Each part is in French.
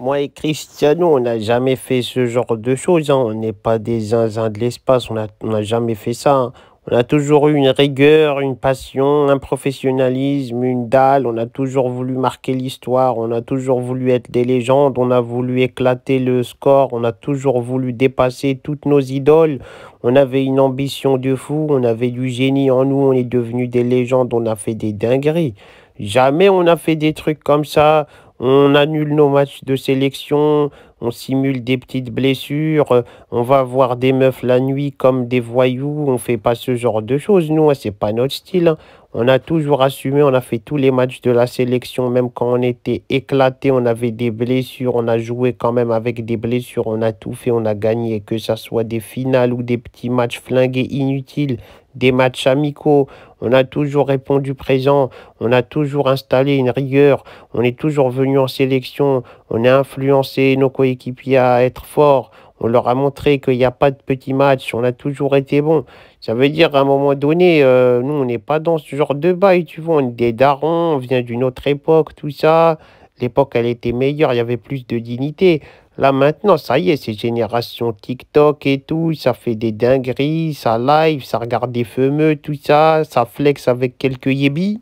Moi et Cristiano, on n'a jamais fait ce genre de choses. Hein. On n'est pas des zinzins de l'espace. On n'a jamais fait ça. Hein. On a toujours eu une rigueur, une passion, un professionnalisme, une dalle. On a toujours voulu marquer l'histoire. On a toujours voulu être des légendes. On a voulu éclater le score. On a toujours voulu dépasser toutes nos idoles. On avait une ambition de fou. On avait du génie en nous. On est devenus des légendes. On a fait des dingueries. Jamais on n'a fait des trucs comme ça on annule nos matchs de sélection, on simule des petites blessures, euh, on va voir des meufs la nuit comme des voyous, on fait pas ce genre de choses, nous, hein, c'est pas notre style. Hein. On a toujours assumé, on a fait tous les matchs de la sélection, même quand on était éclaté, on avait des blessures, on a joué quand même avec des blessures, on a tout fait, on a gagné, que ça soit des finales ou des petits matchs flingués inutiles, des matchs amicaux, on a toujours répondu présent, on a toujours installé une rigueur, on est toujours venu en sélection, on a influencé nos coéquipiers équipe à être fort. On leur a montré qu'il n'y a pas de petits matchs. On a toujours été bon. Ça veut dire à un moment donné, euh, nous, on n'est pas dans ce genre de bail, tu vois. On est des darons, on vient d'une autre époque, tout ça. L'époque, elle était meilleure, il y avait plus de dignité. Là, maintenant, ça y est, ces générations TikTok et tout, ça fait des dingueries, ça live, ça regarde des fumeux, tout ça, ça flex avec quelques yébis.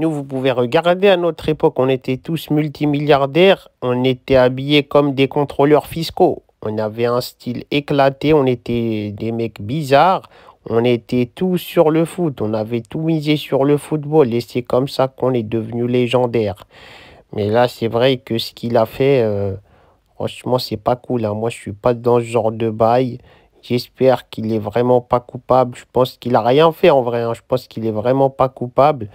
Nous, vous pouvez regarder, à notre époque, on était tous multimilliardaires, on était habillés comme des contrôleurs fiscaux. On avait un style éclaté, on était des mecs bizarres, on était tous sur le foot, on avait tout misé sur le football et c'est comme ça qu'on est devenu légendaire. Mais là, c'est vrai que ce qu'il a fait, franchement, euh, franchement, c'est pas cool. Hein. Moi, je suis pas dans ce genre de bail. J'espère qu'il est vraiment pas coupable. Je pense qu'il a rien fait en vrai. Hein. Je pense qu'il est vraiment pas coupable.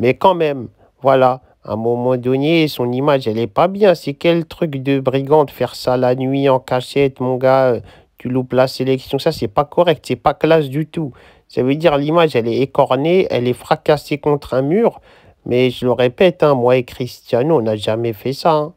Mais quand même, voilà, à un moment donné, son image, elle est pas bien. C'est quel truc de brigand faire ça la nuit en cachette, mon gars euh, Tu loupes la sélection, ça, c'est pas correct, c'est pas classe du tout. Ça veut dire l'image, elle est écornée, elle est fracassée contre un mur. Mais je le répète, hein, moi et Cristiano, on n'a jamais fait ça. Hein.